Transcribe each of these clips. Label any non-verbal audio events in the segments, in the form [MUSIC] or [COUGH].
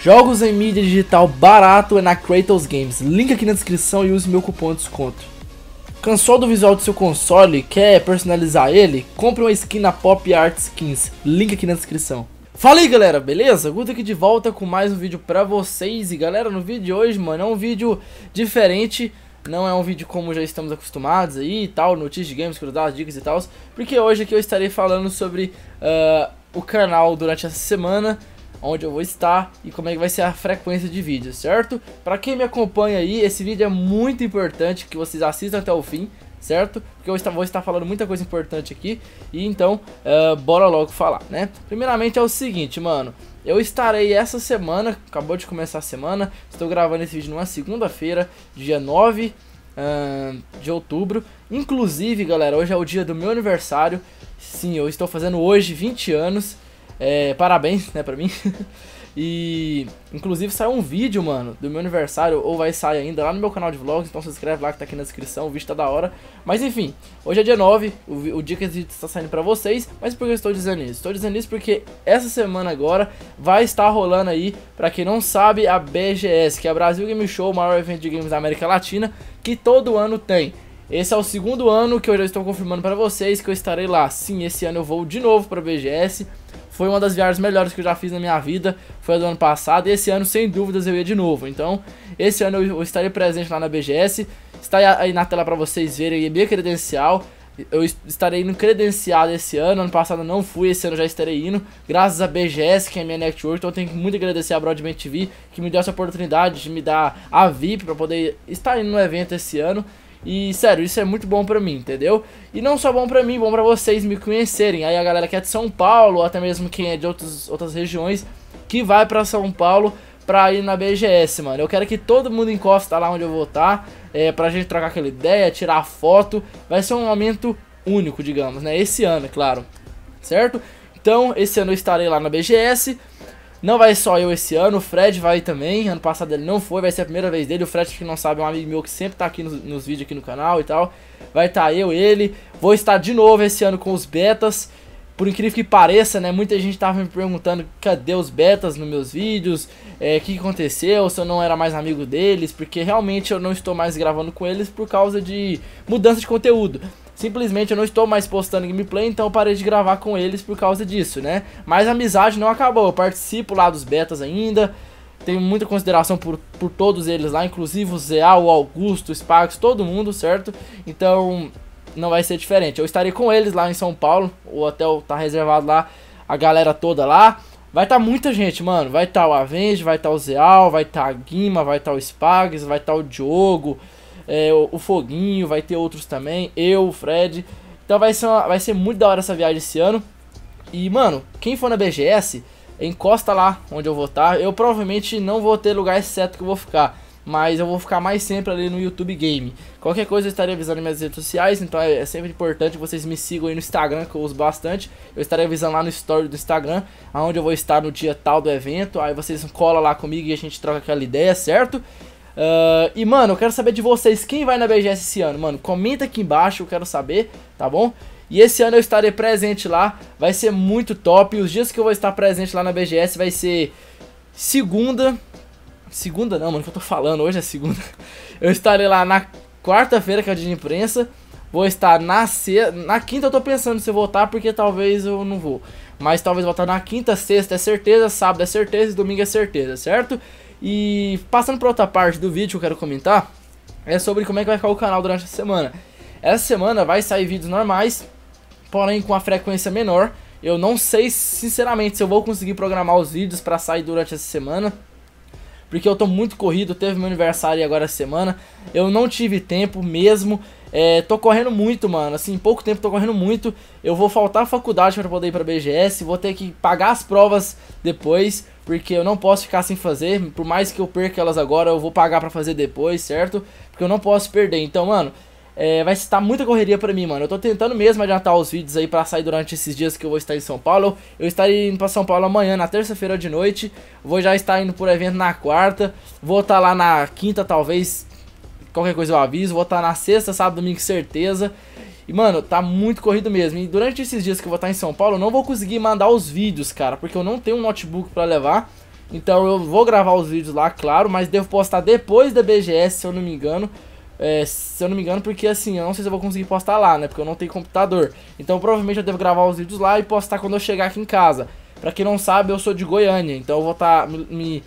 Jogos em mídia digital barato é na Kratos Games. Link aqui na descrição e use meu cupom de desconto. Cansou do visual do seu console? Quer personalizar ele? Compre uma skin na Pop Art Skins. Link aqui na descrição. Fala aí galera, beleza? Guto aqui de volta com mais um vídeo pra vocês. E galera, no vídeo de hoje, mano, é um vídeo diferente. Não é um vídeo como já estamos acostumados aí e tal, notícias de games, curiosidades, dicas e tal. Porque hoje aqui eu estarei falando sobre uh, o canal durante essa semana onde eu vou estar e como é que vai ser a frequência de vídeos, certo? Para quem me acompanha aí, esse vídeo é muito importante que vocês assistam até o fim, certo? Porque eu vou estar falando muita coisa importante aqui e então uh, bora logo falar, né? Primeiramente é o seguinte, mano, eu estarei essa semana, acabou de começar a semana, estou gravando esse vídeo numa segunda-feira, dia 9 uh, de outubro. Inclusive, galera, hoje é o dia do meu aniversário. Sim, eu estou fazendo hoje 20 anos. É, parabéns, né, pra mim. [LAUGHS] e, inclusive, saiu um vídeo, mano, do meu aniversário, ou vai sair ainda, lá no meu canal de vlogs. Então se inscreve lá que tá aqui na descrição, o vídeo tá da hora. Mas enfim, hoje é dia 9, o, o dia que esse vídeo tá saindo pra vocês. Mas por que eu estou dizendo isso? Estou dizendo isso porque essa semana agora vai estar rolando aí, pra quem não sabe, a BGS, que é a Brasil Game Show, o maior evento de games da América Latina, que todo ano tem. Esse é o segundo ano que eu já estou confirmando para vocês que eu estarei lá. Sim, esse ano eu vou de novo para BGS. Foi uma das viagens melhores que eu já fiz na minha vida, foi a do ano passado, e esse ano, sem dúvidas, eu ia de novo. Então, esse ano eu estarei presente lá na BGS, está aí na tela para vocês verem a minha credencial. Eu estarei indo credenciado esse ano, ano passado não fui, esse ano já estarei indo, graças a BGS, que é minha network, então eu tenho que muito agradecer a Broadband TV, que me deu essa oportunidade de me dar a VIP para poder estar indo no evento esse ano. E sério, isso é muito bom pra mim, entendeu? E não só bom pra mim, bom pra vocês me conhecerem. Aí a galera que é de São Paulo, ou até mesmo quem é de outros, outras regiões, que vai pra São Paulo pra ir na BGS, mano. Eu quero que todo mundo encosta lá onde eu vou estar, tá, é, pra gente trocar aquela ideia, tirar foto. Vai ser um momento único, digamos, né? Esse ano, é claro. Certo? Então, esse ano eu estarei lá na BGS. Não vai só eu esse ano, o Fred vai também. Ano passado ele não foi, vai ser a primeira vez dele. O Fred, que não sabe, é um amigo meu que sempre tá aqui nos, nos vídeos aqui no canal e tal. Vai estar tá eu, ele. Vou estar de novo esse ano com os betas. Por incrível que pareça, né? Muita gente tava me perguntando cadê os betas nos meus vídeos, é, o é, que aconteceu, se eu não era mais amigo deles, porque realmente eu não estou mais gravando com eles por causa de mudança de conteúdo. Simplesmente eu não estou mais postando gameplay, então eu parei de gravar com eles por causa disso, né? Mas a amizade não acabou, eu participo lá dos betas ainda, tenho muita consideração por, por todos eles lá, inclusive o Zé, o Augusto, o Sparks, todo mundo, certo? Então não vai ser diferente. Eu estarei com eles lá em São Paulo, o hotel tá reservado lá, a galera toda lá. Vai estar tá muita gente, mano. Vai estar tá o Avenge, vai estar tá o Zeal, vai estar tá a Guima, vai estar tá o Spags, vai estar tá o Diogo, é, o, o Foguinho, vai ter outros também, eu, o Fred. Então vai ser, uma, vai ser muito da hora essa viagem esse ano. E, mano, quem for na BGS, encosta lá onde eu vou estar. Tá. Eu provavelmente não vou ter lugar certo que eu vou ficar. Mas eu vou ficar mais sempre ali no YouTube Game. Qualquer coisa eu estarei avisando em minhas redes sociais. Então é, é sempre importante que vocês me sigam aí no Instagram, que eu uso bastante. Eu estarei avisando lá no story do Instagram, aonde eu vou estar no dia tal do evento. Aí vocês colam lá comigo e a gente troca aquela ideia, certo? Uh, e, mano, eu quero saber de vocês quem vai na BGS esse ano. Mano, comenta aqui embaixo, eu quero saber, tá bom? E esse ano eu estarei presente lá, vai ser muito top. E os dias que eu vou estar presente lá na BGS vai ser segunda. Segunda não, mano, que eu tô falando, hoje é segunda. [LAUGHS] Eu estarei lá na quarta-feira, que é o dia de imprensa. Vou estar na sexta. Na quinta eu tô pensando se eu voltar, porque talvez eu não vou. Mas talvez voltar na quinta, sexta é certeza, sábado é certeza e domingo é certeza, certo? E passando para outra parte do vídeo que eu quero comentar, é sobre como é que vai ficar o canal durante a semana. Essa semana vai sair vídeos normais, porém com a frequência menor. Eu não sei, sinceramente, se eu vou conseguir programar os vídeos para sair durante essa semana porque eu tô muito corrido, teve meu aniversário agora essa semana. Eu não tive tempo mesmo. É, tô correndo muito, mano. Assim, pouco tempo tô correndo muito. Eu vou faltar faculdade para poder ir pra BGS. Vou ter que pagar as provas depois. Porque eu não posso ficar sem fazer. Por mais que eu perca elas agora, eu vou pagar para fazer depois, certo? Porque eu não posso perder. Então, mano, é, vai estar muita correria pra mim, mano. Eu tô tentando mesmo adiantar os vídeos aí pra sair durante esses dias que eu vou estar em São Paulo. Eu estarei indo pra São Paulo amanhã, na terça-feira de noite. Vou já estar indo por evento na quarta. Vou estar tá lá na quinta, talvez. Qualquer coisa eu aviso. Vou estar tá na sexta, sábado, domingo, certeza. E, mano, tá muito corrido mesmo. E durante esses dias que eu vou estar tá em São Paulo, eu não vou conseguir mandar os vídeos, cara. Porque eu não tenho um notebook pra levar. Então eu vou gravar os vídeos lá, claro. Mas devo postar depois da BGS, se eu não me engano. É, se eu não me engano, porque assim, eu não sei se eu vou conseguir postar lá, né? Porque eu não tenho computador. Então provavelmente eu devo gravar os vídeos lá e postar quando eu chegar aqui em casa. Pra quem não sabe, eu sou de Goiânia, então eu vou estar tá me, me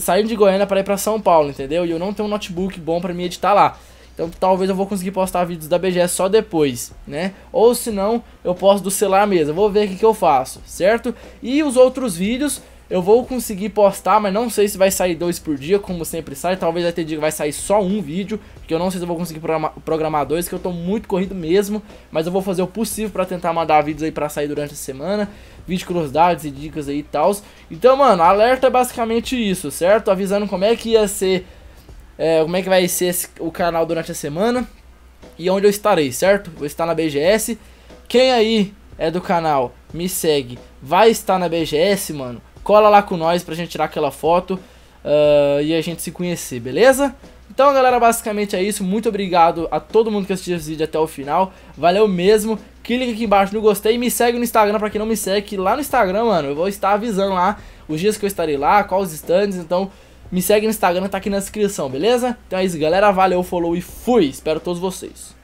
saindo de Goiânia para ir pra São Paulo, entendeu? E eu não tenho um notebook bom pra me editar lá. Então talvez eu vou conseguir postar vídeos da BGS só depois, né? Ou se não, eu posto do celular mesmo. vou ver o que, que eu faço, certo? E os outros vídeos eu vou conseguir postar, mas não sei se vai sair dois por dia, como sempre sai. Talvez até dia que vai sair só um vídeo, porque eu não sei se eu vou conseguir programar, programar dois, que eu tô muito corrido mesmo. Mas eu vou fazer o possível para tentar mandar vídeos aí pra sair durante a semana. Vídeo curiosidades e dicas aí e tal. Então, mano, alerta é basicamente isso, certo? Avisando como é que ia ser... É, como é que vai ser esse, o canal durante a semana e onde eu estarei, certo? Vou estar na BGS. Quem aí é do canal me segue vai estar na BGS, mano cola lá com nós pra gente tirar aquela foto uh, e a gente se conhecer, beleza? Então, galera, basicamente é isso. Muito obrigado a todo mundo que assistiu esse vídeo até o final. Valeu mesmo. Clica aqui embaixo no gostei e me segue no Instagram pra quem não me segue. Que lá no Instagram, mano, eu vou estar avisando lá os dias que eu estarei lá, quais os stands. Então, me segue no Instagram, tá aqui na descrição, beleza? Então é isso, galera. Valeu, falou e fui. Espero todos vocês.